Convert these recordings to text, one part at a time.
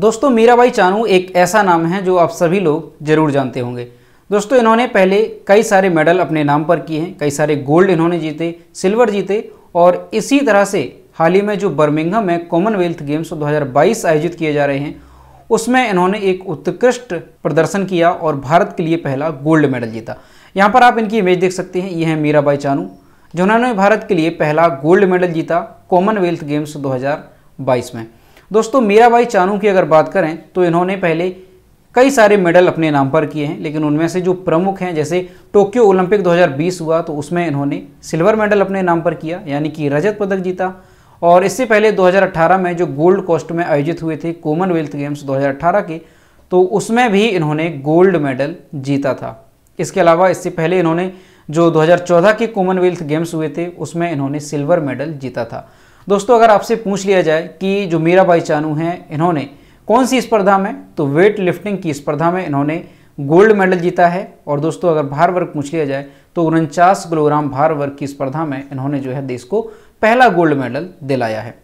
दोस्तों मीराबाई चानू एक ऐसा नाम है जो आप सभी लोग जरूर जानते होंगे दोस्तों इन्होंने पहले कई सारे मेडल अपने नाम पर किए हैं कई सारे गोल्ड इन्होंने जीते सिल्वर जीते और इसी तरह से हाल ही में जो बर्मिंगहम में कॉमनवेल्थ गेम्स 2022 आयोजित किए जा रहे हैं उसमें इन्होंने एक उत्कृष्ट प्रदर्शन किया और भारत के लिए पहला गोल्ड मेडल जीता यहाँ पर आप इनकी इमेज देख सकते हैं ये है मीराबाई चानू जिन्होंने भारत के लिए पहला गोल्ड मेडल जीता कॉमनवेल्थ गेम्स दो में दोस्तों मीरा चानू की अगर बात करें तो इन्होंने पहले कई सारे मेडल अपने नाम पर किए हैं लेकिन उनमें से जो प्रमुख हैं जैसे टोक्यो ओलंपिक 2020 हुआ तो उसमें इन्होंने सिल्वर मेडल अपने नाम पर किया यानी कि रजत पदक जीता और इससे पहले 2018 में जो गोल्ड कोस्ट में आयोजित हुए थे कॉमनवेल्थ गेम्स 2018 के तो उसमें भी इन्होंने गोल्ड मेडल जीता था इसके अलावा इससे पहले इन्होंने जो दो के कॉमनवेल्थ गेम्स हुए थे उसमें इन्होंने सिल्वर मेडल जीता था दोस्तों अगर आपसे पूछ लिया जाए कि जो मीरा बाई चानू हैं इन्होंने कौन सी स्पर्धा में तो वेट लिफ्टिंग की स्पर्धा में इन्होंने गोल्ड मेडल जीता है और दोस्तों अगर भार वर्ग पूछ लिया जाए तो उनचास किलोग्राम भार वर्ग की स्पर्धा में इन्होंने जो है देश को पहला गोल्ड मेडल दिलाया है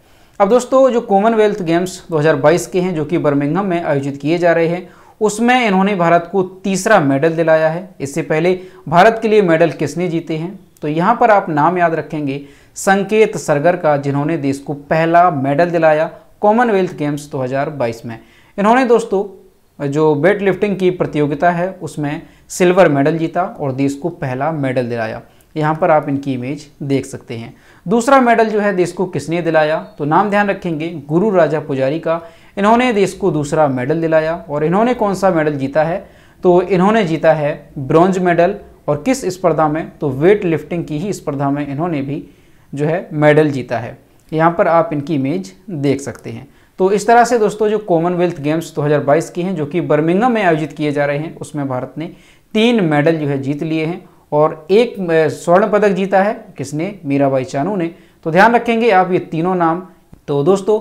अब दोस्तों जो कॉमनवेल्थ गेम्स 2022 के हैं जो कि बर्मिंगहम में आयोजित किए जा रहे हैं उसमें इन्होंने भारत को तीसरा मेडल दिलाया है इससे पहले भारत के लिए मेडल किसने जीते हैं तो यहाँ पर आप नाम याद रखेंगे संकेत सरगर का जिन्होंने देश को पहला मेडल दिलाया कॉमनवेल्थ गेम्स 2022 में इन्होंने दोस्तों जो वेट लिफ्टिंग की प्रतियोगिता है उसमें सिल्वर मेडल जीता और देश को पहला मेडल दिलाया यहाँ पर आप इनकी इमेज देख सकते हैं दूसरा मेडल जो है देश को किसने दिलाया तो नाम ध्यान रखेंगे गुरु राजा पुजारी का इन्होंने देश को दूसरा मेडल दिलाया और इन्होंने कौन सा मेडल जीता है तो इन्होंने जीता है ब्रॉन्ज मेडल और किस स्पर्धा में तो वेट लिफ्टिंग की ही स्पर्धा में इन्होंने भी जो है मेडल जीता है यहाँ पर आप इनकी इमेज देख सकते हैं तो इस तरह से दोस्तों जो कॉमनवेल्थ गेम्स 2022 की हैं जो कि बर्मिंगम में आयोजित किए जा रहे हैं उसमें भारत ने तीन मेडल जो है जीत लिए हैं और एक स्वर्ण पदक जीता है किसने मीराबाई चानू ने तो ध्यान रखेंगे आप ये तीनों नाम तो दोस्तों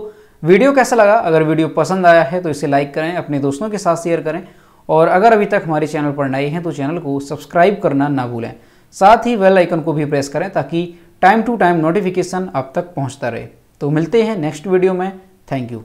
वीडियो कैसा लगा अगर वीडियो पसंद आया है तो इसे लाइक करें अपने दोस्तों के साथ शेयर करें और अगर अभी तक हमारे चैनल पर नए हैं तो चैनल को सब्सक्राइब करना ना भूलें साथ ही वेल आइकन को भी प्रेस करें ताकि टाइम टू टाइम नोटिफिकेशन आप तक पहुंचता रहे तो मिलते हैं नेक्स्ट वीडियो में थैंक यू